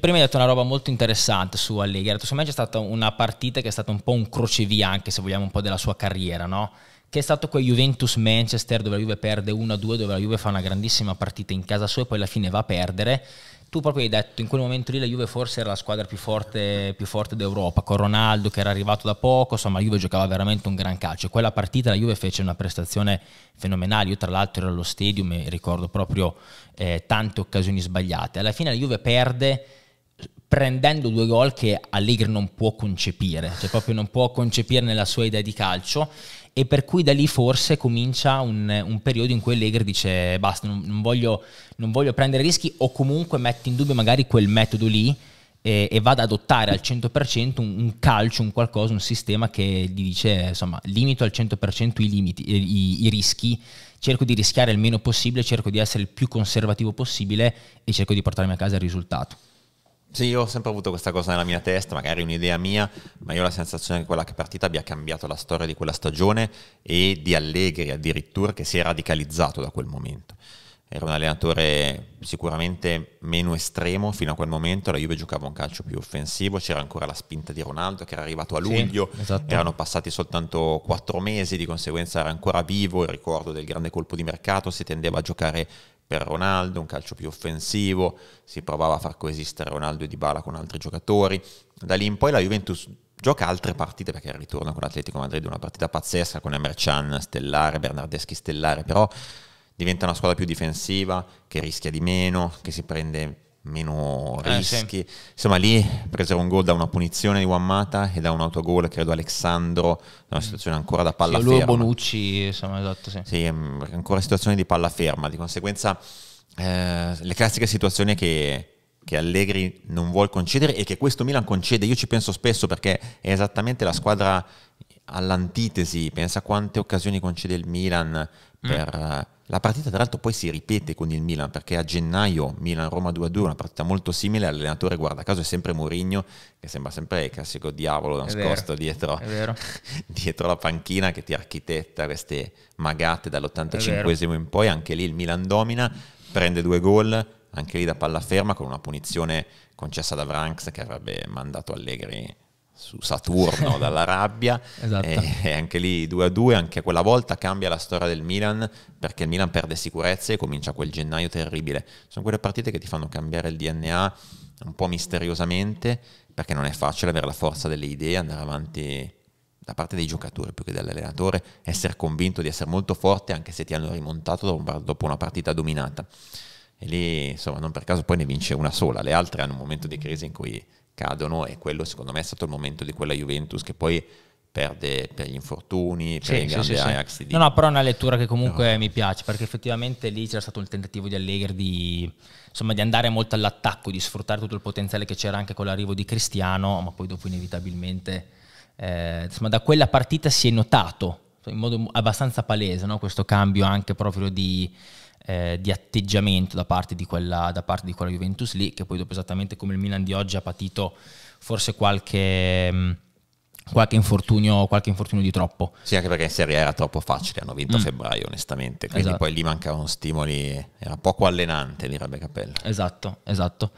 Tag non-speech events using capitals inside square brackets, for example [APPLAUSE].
tu prima hai detto una roba molto interessante su Allegri. Detto, secondo me c'è stata una partita che è stata un po' un crocevia, anche se vogliamo, un po' della sua carriera, no? Che è stato quel Juventus-Manchester dove la Juve perde 1-2, dove la Juve fa una grandissima partita in casa sua e poi alla fine va a perdere. Tu proprio hai detto in quel momento lì la Juve forse era la squadra più forte, più forte d'Europa, con Ronaldo che era arrivato da poco, insomma la Juve giocava veramente un gran calcio. Quella partita la Juve fece una prestazione fenomenale, io tra l'altro ero allo stadium e ricordo proprio eh, tante occasioni sbagliate. Alla fine la Juve perde prendendo due gol che Allegri non può concepire, cioè proprio non può concepire nella sua idea di calcio e per cui da lì forse comincia un, un periodo in cui Allegri dice basta, non, non, voglio, non, voglio, prendere rischi o comunque mette in dubbio magari quel metodo lì e, e vada ad adottare al 100% un, un, calcio, un qualcosa, un sistema che gli dice insomma limito al 100% i, limiti, i, i rischi cerco di rischiare il meno possibile, cerco di essere il più conservativo possibile e cerco di portarmi a casa il risultato. Sì, io ho sempre avuto questa cosa nella mia testa, magari un'idea mia, ma io ho la sensazione che quella partita abbia cambiato la storia di quella stagione e di Allegri addirittura che si è radicalizzato da quel momento. Era un allenatore sicuramente meno estremo fino a quel momento, la Juve giocava un calcio più offensivo, c'era ancora la spinta di Ronaldo che era arrivato a luglio, sì, esatto. erano passati soltanto quattro mesi, di conseguenza era ancora vivo il ricordo del grande colpo di mercato, si tendeva a giocare per Ronaldo, un calcio più offensivo, si provava a far coesistere Ronaldo e Dybala con altri giocatori. Da lì in poi la Juventus gioca altre partite perché ritorna con l'Atletico Madrid, una partita pazzesca con Emerchan stellare, Bernardeschi stellare, però diventa una squadra più difensiva, che rischia di meno, che si prende meno eh, rischi. Eh, sì. Insomma, lì presero un gol da una punizione di Wammata e da un autogol, credo Alessandro, una situazione ancora da palla sì, ferma. Bonucci, insomma, esatto, sì. sì. Mm, ancora situazione di palla ferma, di conseguenza eh, le classiche situazioni che che Allegri non vuole concedere e che questo Milan concede, io ci penso spesso perché è esattamente la squadra all'antitesi, pensa quante occasioni concede il Milan mm. per la partita tra l'altro poi si ripete con il Milan perché a gennaio Milan-Roma 2-2 una partita molto simile, l'allenatore guarda caso è sempre Mourinho che sembra sempre il classico diavolo nascosto dietro, [LAUGHS] dietro, la panchina che ti architetta queste magate dall'85 in poi, anche lì il Milan domina, prende due gol, anche lì da palla ferma con una punizione concessa da Vranx che avrebbe mandato Allegri su Saturno dalla rabbia esatto. e, e, anche lì 2 a 2 anche quella volta cambia la storia del Milan perché il Milan perde sicurezza e comincia quel gennaio terribile sono quelle partite che ti fanno cambiare il DNA un po' misteriosamente perché non è facile avere la forza delle idee andare avanti da parte dei giocatori più che dell'allenatore essere convinto di essere molto forte anche se ti hanno rimontato dopo una partita dominata e lì, insomma, non per caso poi ne vince una sola, le altre hanno un momento di crisi in cui cadono e quello secondo me è stato il momento di quella Juventus che poi perde per gli infortuni, per sì, il grande sì, Ajax. Sì. Di... No, no, però è una lettura che comunque però... mi piace, perché effettivamente lì c'era stato il tentativo di Allegri di, insomma, di andare molto all'attacco, di sfruttare tutto il potenziale che c'era anche con l'arrivo di Cristiano, ma poi dopo inevitabilmente... Eh, insomma, da quella partita si è notato cioè in modo abbastanza palese no? questo cambio anche proprio di eh, di atteggiamento da parte di, quella, da parte di, quella, Juventus lì, che poi dopo esattamente come il Milan di oggi ha patito forse qualche... Mm, qualche infortunio, qualche infortunio, di troppo. Sì, anche perché in Serie A era troppo facile, hanno vinto a mm. febbraio onestamente, quindi esatto. poi lì mancavano stimoli, era poco allenante direbbe Capello. Esatto, esatto.